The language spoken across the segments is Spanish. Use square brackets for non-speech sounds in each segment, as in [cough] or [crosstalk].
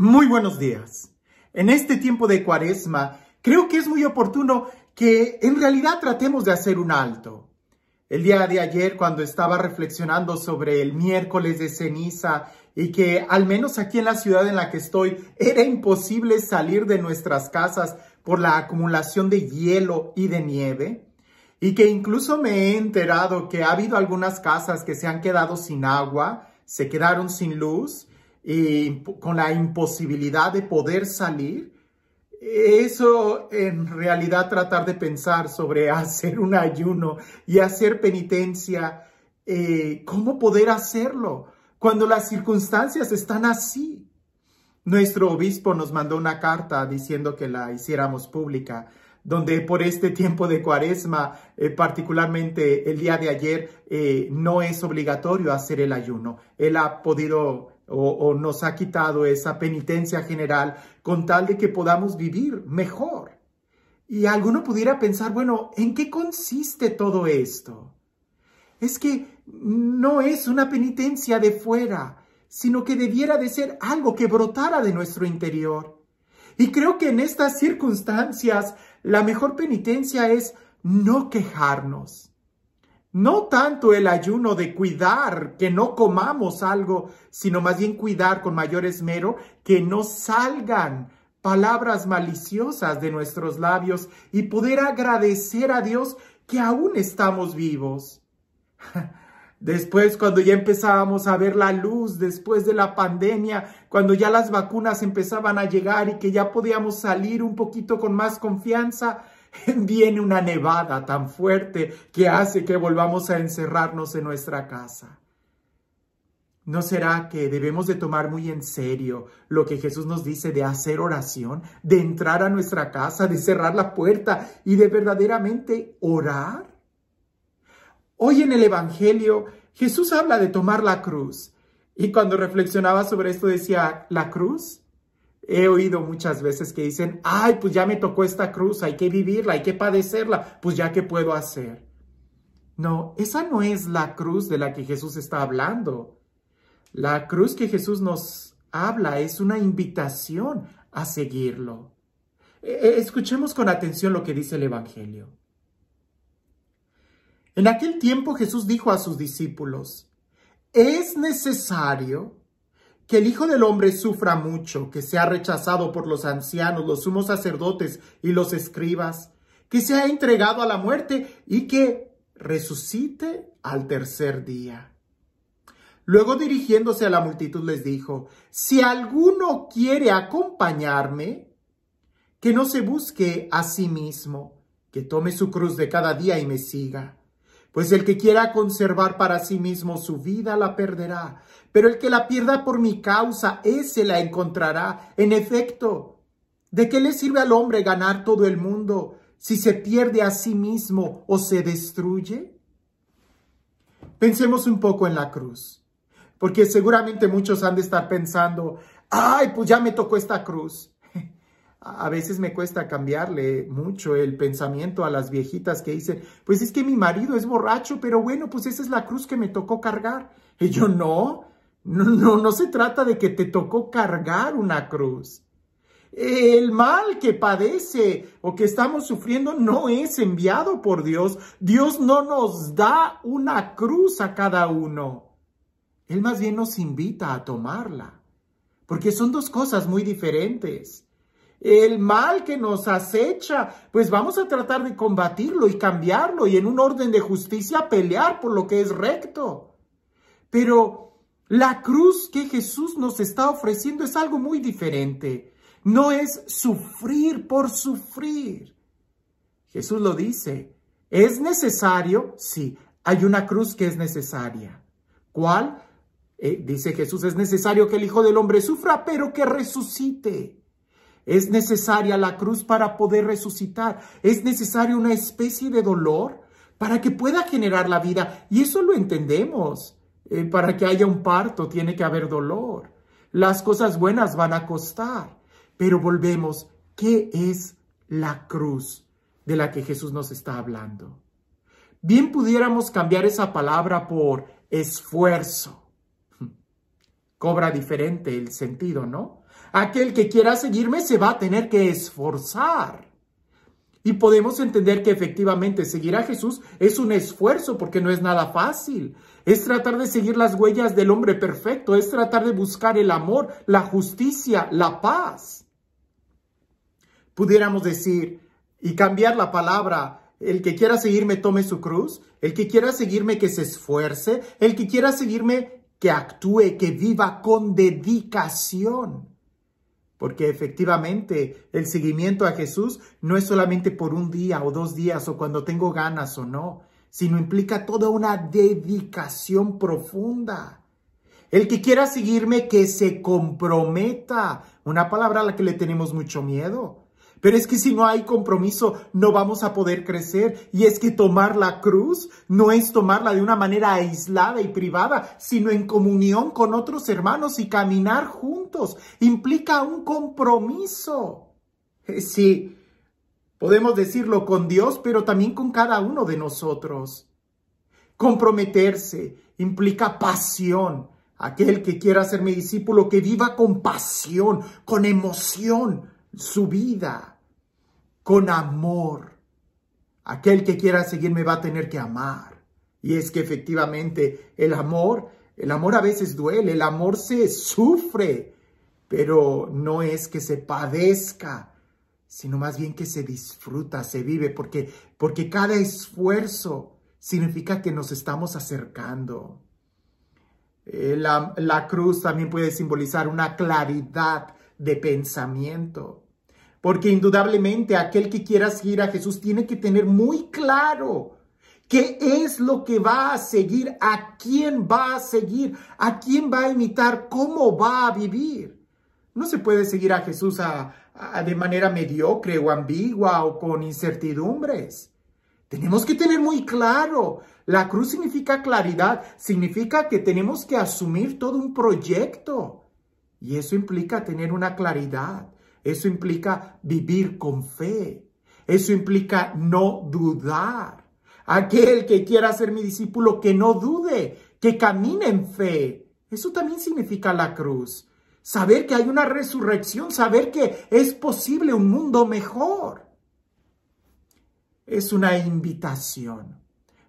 Muy buenos días. En este tiempo de cuaresma, creo que es muy oportuno que en realidad tratemos de hacer un alto. El día de ayer, cuando estaba reflexionando sobre el miércoles de ceniza y que al menos aquí en la ciudad en la que estoy era imposible salir de nuestras casas por la acumulación de hielo y de nieve, y que incluso me he enterado que ha habido algunas casas que se han quedado sin agua, se quedaron sin luz, con la imposibilidad de poder salir, eso en realidad tratar de pensar sobre [laughs] hacer un ayuno y hacer penitencia, eh, ¿cómo poder hacerlo cuando las circunstancias están así? Nuestro obispo nos mandó una carta diciendo que la hiciéramos pública, donde por este tiempo de cuaresma, eh, particularmente el día de ayer, eh, no es obligatorio hacer el ayuno. Él ha podido o, nos ha quitado esa penitencia general con tal de que podamos vivir mejor. Y alguno pudiera pensar, bueno, ¿en qué consiste todo esto? Es que no es una penitencia de fuera, sino que debiera de ser algo que brotara de nuestro interior. Y creo que en estas circunstancias la mejor penitencia es no quejarnos. No tanto el ayuno de cuidar que no comamos algo, sino más bien cuidar con mayor esmero que no salgan palabras maliciosas de nuestros labios y poder agradecer a Dios que aún estamos vivos. [laughs] Después, cuando ya empezábamos a ver la luz después de la pandemia, cuando ya las vacunas empezaban a llegar y que ya podíamos salir un poquito con más confianza, [laughs] viene una nevada tan fuerte que hace que volvamos a encerrarnos en nuestra casa. ¿No será que debemos de tomar muy en serio lo que Jesús nos dice de hacer oración, de entrar a nuestra casa, de cerrar la puerta y de verdaderamente orar? Hoy en el Evangelio Jesús habla de tomar la cruz y cuando reflexionaba sobre esto decía, ¿la cruz? he oído muchas veces que dicen, ay, pues ya me tocó esta cruz, hay que vivirla, hay que padecerla, pues ya qué puedo hacer. No, esa no es la cruz de la que Jesús está hablando. La cruz que Jesús nos habla es una invitación a seguirlo. E, e, escuchemos con atención lo que dice el Evangelio. En aquel tiempo Jesús dijo a sus discípulos, es necesario que el Hijo del Hombre sufra mucho, que sea rechazado por los ancianos, los sumos sacerdotes y los escribas, que sea entregado a la muerte y que resucite al tercer día. Luego dirigiéndose a la multitud les dijo, si alguno quiere acompañarme, que no se busque a sí mismo, que tome su cruz de cada día y me siga pues el que quiera conservar para sí mismo su vida la perderá, pero el que la pierda por mi causa, ese la encontrará. En efecto, ¿de qué le sirve al hombre ganar todo el mundo si se pierde a sí mismo o se destruye? Pensemos un poco en la cruz, porque seguramente muchos han de estar pensando, ay, pues ya me tocó esta cruz a veces me cuesta cambiarle mucho el pensamiento a las viejitas que dicen, pues es que mi marido es borracho, pero bueno, pues esa es la cruz que me tocó cargar. Y yo, no, no, no, no se trata de que te tocó cargar una cruz. El mal que padece o que estamos sufriendo no es enviado por Dios. Dios no nos da una cruz a cada uno. Él más bien nos invita a tomarla. Porque son dos cosas muy diferentes el mal que nos acecha, pues vamos a tratar de combatirlo y cambiarlo y en un orden de justicia pelear por lo que es recto. Pero la cruz que Jesús nos está ofreciendo es algo muy diferente. No es sufrir por sufrir. Jesús lo dice. ¿Es necesario? Sí, hay una cruz que es necesaria. ¿Cuál? Eh, dice Jesús, es necesario que el Hijo del Hombre sufra, pero que resucite. Es necesaria la cruz para poder resucitar. Es necesaria una especie de dolor para que pueda generar la vida. Y eso lo entendemos. Eh, para que haya un parto tiene que haber dolor. Las cosas buenas van a costar. Pero volvemos. ¿Qué es la cruz de la que Jesús nos está hablando? Bien pudiéramos cambiar esa palabra por esfuerzo. [laughs] Cobra diferente el sentido, ¿no? Aquel que quiera seguirme se va a tener que esforzar. Y podemos entender que efectivamente seguir a Jesús es un esfuerzo porque no es nada fácil. Es tratar de seguir las huellas del hombre perfecto, es tratar de buscar el amor, la justicia, la paz. Pudiéramos decir y cambiar la palabra el que quiera seguirme, tome su cruz. El que quiera seguirme, que se esfuerce. El que quiera seguirme, que actúe, que viva con dedicación. Porque efectivamente el seguimiento a Jesús no es solamente por un día o dos días o cuando tengo ganas o no, sino implica toda una dedicación profunda. El que quiera seguirme, que se comprometa. Una palabra a la que le tenemos mucho miedo. Pero es que si no hay compromiso, no vamos a poder crecer. Y es que tomar la cruz no es tomarla de una manera aislada y privada, sino en comunión con otros hermanos y caminar juntos. Implica un compromiso. Eh, sí, podemos decirlo con Dios, pero también con cada uno de nosotros. Comprometerse implica pasión. Aquel que quiera ser mi discípulo, que viva con pasión, con emoción, su vida con amor. Aquel que quiera seguirme va a tener que amar. Y es que efectivamente el amor, el amor a veces duele, el amor se sufre, pero no es que se padezca, sino más bien que se disfruta, se vive, porque, porque cada esfuerzo significa que nos estamos acercando. Eh, la, la cruz también puede simbolizar una claridad de pensamiento. Porque indudablemente aquel que quiera seguir a Jesús tiene que tener muy claro qué es lo que va a seguir, a quién va a seguir, a quién va a imitar, cómo va a vivir. No se puede seguir a Jesús de manera mediocre o ambigua o con incertidumbres. Tenemos que tener muy claro, la cruz significa claridad, significa que tenemos que asumir todo un proyecto y eso implica tener una claridad, eso implica vivir con fe, eso implica no dudar. Aquel que quiera ser mi discípulo, que no dude, que camine en fe. Eso también significa la cruz. Saber que hay una resurrección, saber que es posible un mundo mejor. Es una invitación.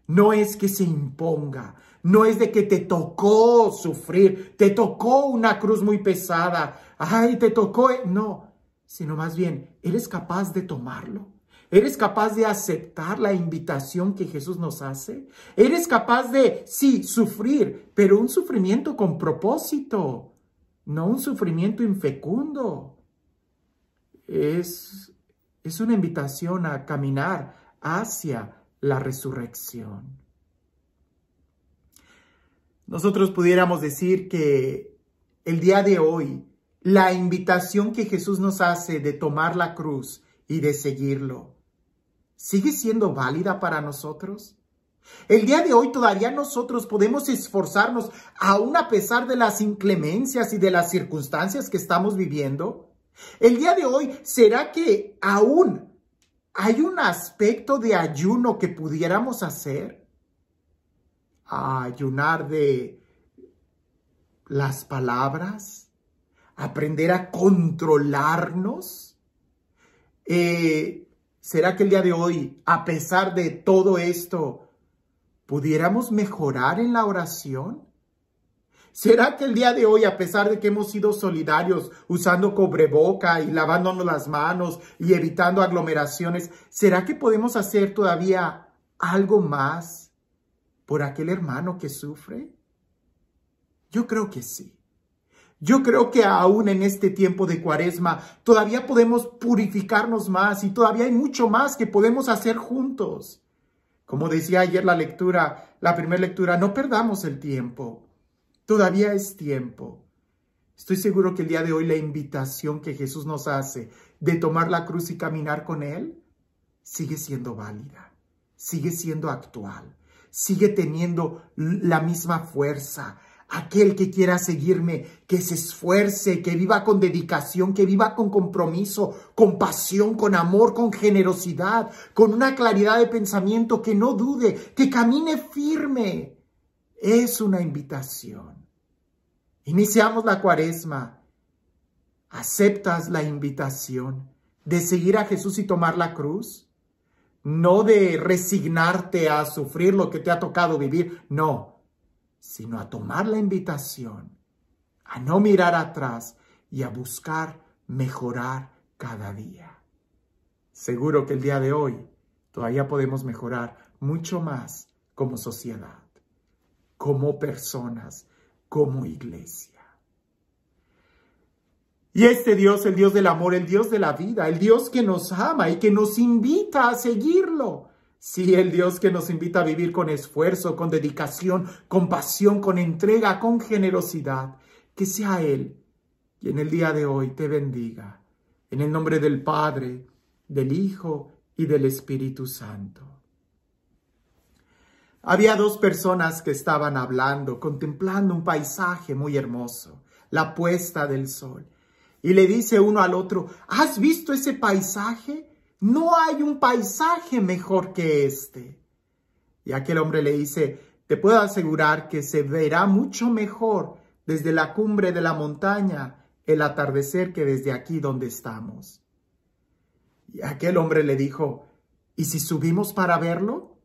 No es que se imponga, no es de que te tocó sufrir, te tocó una cruz muy pesada, ay, te tocó, eh, no, sino más bien, eres capaz de tomarlo. ¿Eres capaz de aceptar la invitación que Jesús nos hace? ¿Eres capaz de, sí, sufrir, pero un sufrimiento con propósito, no un sufrimiento infecundo? Es, es una invitación a caminar hacia la resurrección nosotros pudiéramos decir que el día de hoy, la invitación que Jesús nos hace de tomar la cruz y de seguirlo, ¿sigue siendo válida para nosotros? El día de hoy todavía nosotros podemos esforzarnos, aún a pesar de las inclemencias y de las circunstancias que estamos viviendo. El día de hoy, ¿será que aún hay un aspecto de ayuno que pudiéramos hacer? a ayunar de las palabras, aprender a controlarnos. Eh, ¿Será que el día de hoy, a pesar de todo esto, pudiéramos mejorar en la oración? ¿Será que el día de hoy, a pesar de que hemos sido solidarios usando cobreboca y lavándonos las manos y evitando aglomeraciones, ¿será que podemos hacer todavía algo más por aquel hermano que sufre? Yo creo que sí. Yo creo que aún en este tiempo de cuaresma todavía podemos purificarnos más y todavía hay mucho más que podemos hacer juntos. Como decía ayer la lectura, la primera lectura, no perdamos el tiempo. Todavía es tiempo. Estoy seguro que el día de hoy la invitación que Jesús nos hace de tomar la cruz y caminar con Él sigue siendo válida, sigue siendo actual sigue teniendo la misma fuerza. Aquel que quiera seguirme, que se esfuerce, que viva con dedicación, que viva con compromiso, con pasión, con amor, con generosidad, con una claridad de pensamiento, que no dude, que camine firme. Es una invitación. Iniciamos la cuaresma. ¿Aceptas la invitación de seguir a Jesús y tomar la cruz? no de resignarte a sufrir lo que te ha tocado vivir, no, sino a tomar la invitación, a no mirar atrás y a buscar mejorar cada día. Seguro que el día de hoy todavía podemos mejorar mucho más como sociedad, como personas, como iglesia. Y este Dios, el Dios del amor, el Dios de la vida, el Dios que nos ama y que nos invita a seguirlo. Sí, el Dios que nos invita a vivir con esfuerzo, con dedicación, con pasión, con entrega, con generosidad. Que sea Él y en el día de hoy te bendiga. En el nombre del Padre, del Hijo y del Espíritu Santo. Había dos personas que estaban hablando, contemplando un paisaje muy hermoso, la puesta del sol y le dice uno al otro, ¿has visto ese paisaje? No hay un paisaje mejor que este. Y aquel hombre le dice, te puedo asegurar que se verá mucho mejor desde la cumbre de la montaña el atardecer que desde aquí donde estamos. Y aquel hombre le dijo, ¿y si subimos para verlo?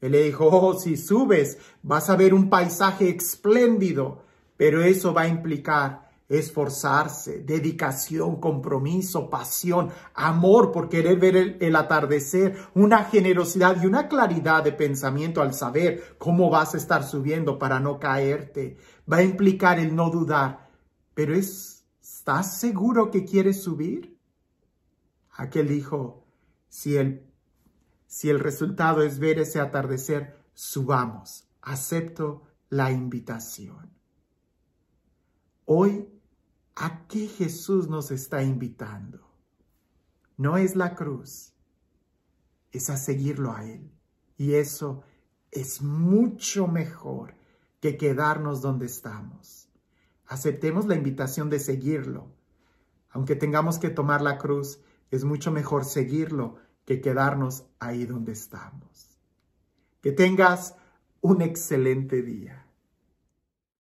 Él le dijo, oh, si subes, vas a ver un paisaje espléndido, pero eso va a implicar esforzarse, dedicación, compromiso, pasión, amor por querer ver el, atardecer, una generosidad y una claridad de pensamiento al saber cómo vas a estar subiendo para no caerte. Va a implicar el no dudar, pero es, ¿estás seguro que quieres subir? Aquel dijo, si el, si el resultado es ver ese atardecer, subamos. Acepto la invitación. Hoy ¿A qué Jesús nos está invitando? No es la cruz, es a seguirlo a Él. Y eso es mucho mejor que quedarnos donde estamos. Aceptemos la invitación de seguirlo. Aunque tengamos que tomar la cruz, es mucho mejor seguirlo que quedarnos ahí donde estamos. Que tengas un excelente día.